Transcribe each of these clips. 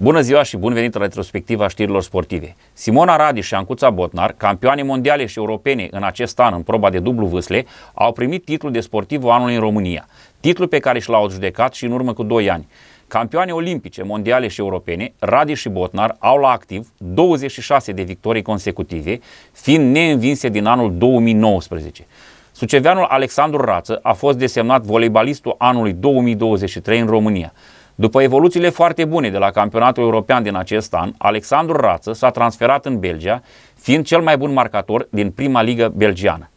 Bună ziua și bun venit la retrospectiva știrilor sportive. Simona Radi și Ancuța Botnar, campioane mondiale și europene în acest an în proba de dublu vâsle, au primit titlul de sportivul anului în România, titlu pe care și l-au judecat și în urmă cu 2 ani. Campioane olimpice, mondiale și europene, Radi și Botnar au la activ 26 de victorii consecutive, fiind neînvinse din anul 2019. Suceveanul Alexandru Rață a fost desemnat voleibalistul anului 2023 în România. După evoluțiile foarte bune de la campionatul european din acest an, Alexandru Rață s-a transferat în Belgia, fiind cel mai bun marcator din prima ligă belgiană.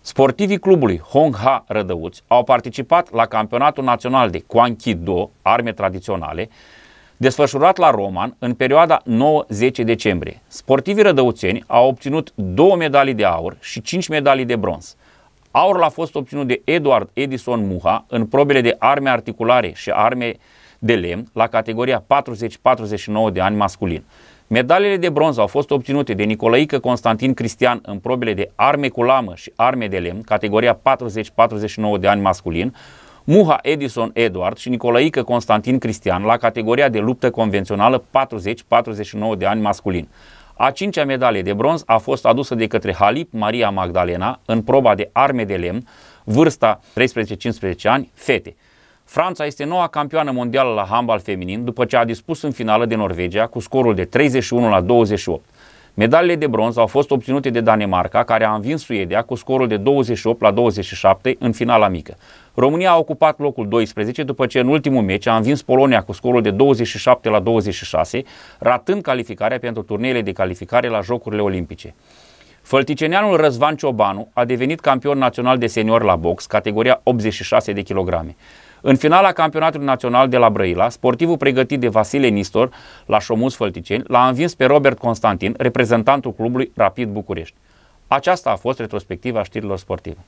Sportivii clubului Hong Ha Rădăuți au participat la campionatul național de Quan Do, arme tradiționale, desfășurat la Roman în perioada 9-10 decembrie. Sportivii rădăuțeni au obținut două medalii de aur și cinci medalii de bronz. Aurul a fost obținut de Edward Edison Muha în probele de arme articulare și arme de lemn la categoria 40-49 de ani masculin. Medalele de bronz au fost obținute de Nicolaică Constantin Cristian în probele de arme cu lamă și arme de lemn, categoria 40-49 de ani masculin, Muha Edison Edward și Nicolaică Constantin Cristian la categoria de luptă convențională 40-49 de ani masculin. A cincea medalie de bronz a fost adusă de către Halip Maria Magdalena în proba de arme de lemn, vârsta 13-15 ani, fete. Franța este noua campioană mondială la handbal feminin după ce a dispus în finală de Norvegia cu scorul de 31 la 28. Medalele de bronz au fost obținute de Danemarca, care a învins Suedia cu scorul de 28 la 27 în finala mică. România a ocupat locul 12 după ce în ultimul meci a învins Polonia cu scorul de 27 la 26, ratând calificarea pentru turneele de calificare la Jocurile Olimpice. Fălticeneanul Răzvan Ciobanu a devenit campion național de senior la box, categoria 86 de kilograme. În finala campionatului național de la Brăila, sportivul pregătit de Vasile Nistor la Șomuz Fălticeni l-a învins pe Robert Constantin, reprezentantul clubului Rapid București. Aceasta a fost retrospectiva știrilor sportive.